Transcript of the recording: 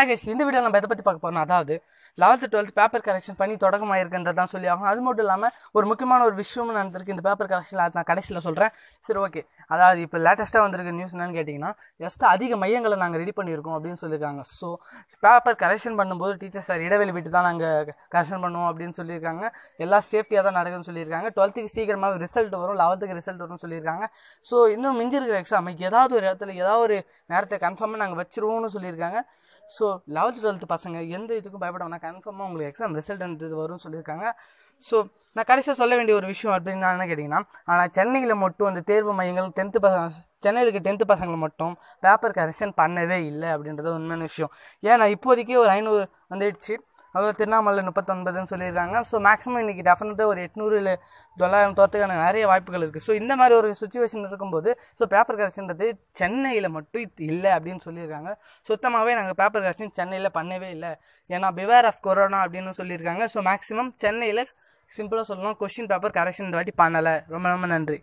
ஆகேஷ் இந்த வீடியோ நம்ம எதை பற்றி பார்க்க போகிறோம் அதாவது லெவல்த்து டுவெல்த் பேப்பர் கரெக்ஷன் பண்ணி தொடக்கமாக இருக்குன்றது தான் சொல்லி ஆகும் அது மட்டும் இல்லாமல் ஒரு முக்கியமான ஒரு விஷயமும் நடந்திருக்கு இந்த பேப்பர் கரெக்ஷன் அது நான் கடைசியில் சொல்கிறேன் சரி ஓகே அதாவது இப்போ லேட்டஸ்ட்டாக வந்திருக்க நியூஸ் என்னன்னு கேட்டிங்கன்னா ஜஸ்ட்டு அதிக மையங்களை நாங்கள் ரெடி பண்ணியிருக்கோம் அப்படின்னு சொல்லியிருக்காங்க ஸோ பேப்பர் கரெக்ஷன் பண்ணும்போது டீச்சர் சார் இடைவெளி விட்டு தான் நாங்கள் கரெக்ஷன் பண்ணுவோம் அப்படின்னு சொல்லியிருக்காங்க எல்லாம் சேஃப்டியாக தான் நடக்குதுன்னு சொல்லியிருக்காங்க டுவெல்த்துக்கு சீக்கிரமாக ரிசல்ட் வரும் லெவல்த்துக்கு ரிசல்ட் வரும்னு சொல்லியிருக்காங்க ஸோ இன்னும் மிஞ்சிருக்கிற எக்ஸாம் ஏதாவது ஒரு இடத்துல ஏதாவது ஒரு நேரத்தை கன்ஃபார்மாக நாங்கள் வச்சிருவோம்னு சொல்லியிருக்காங்க ஸோ ஸோ லெவல்த் டுவெல்த் பசங்க எந்த இதுக்கும் பயப்பட வேணா கன்ஃபார்மாக உங்களுக்கு எக்ஸாம் ரிசல்ட் இருந்தது வரும்னு சொல்லியிருக்காங்க ஸோ நான் கடைசியாக சொல்ல வேண்டிய ஒரு விஷயம் அப்படின்னு என்ன கேட்டிங்கன்னா ஆனால் சென்னையில் மட்டும் அந்த தேர்வு மையங்கள் டென்த்து பசங்க சென்னையில் டென்த் டென்த்து பசங்களை மட்டும் பேப்பர் கரெக்ஷன் பண்ணவே இல்லை அப்படின்றது உண்மையான விஷயம் ஏன்னா இப்போதைக்கு ஒரு ஐநூறு வந்துடுச்சு அதுவும் திருவண்ணாமலை முப்பத்தொன்பதுன்னு சொல்லியிருக்காங்க ஸோ மேக்ஸிமம் இன்றைக்கி டெஃபினட்டாக ஒரு எட்நூறு இல்லை தொள்ளாயிரம் தோறத்துக்கான நிறைய வாய்ப்புகள் இருக்குது ஸோ இந்த மாதிரி ஒரு சுச்சுவேஷன் இருக்கும்போது ஸோ பேப்பர் கரெக்ஷன்றது சென்னையில் மட்டும் இல்லை அப்படின்னு சொல்லியிருக்காங்க சுத்தமாகவே நாங்கள் பேப்பர் கரெக்ஷன் சென்னையில் பண்ணவே இல்லை ஏன்னா பிவேர் ஆஃப் கொரோனா அப்படின்னு சொல்லியிருக்காங்க ஸோ மேக்ஸிமம் சென்னையில் சிம்பிளாக சொல்லணும் கொஷின் பேப்பர் கரெக்ஷன் இந்த வாட்டி பண்ணலை ரொம்ப ரொம்ப நன்றி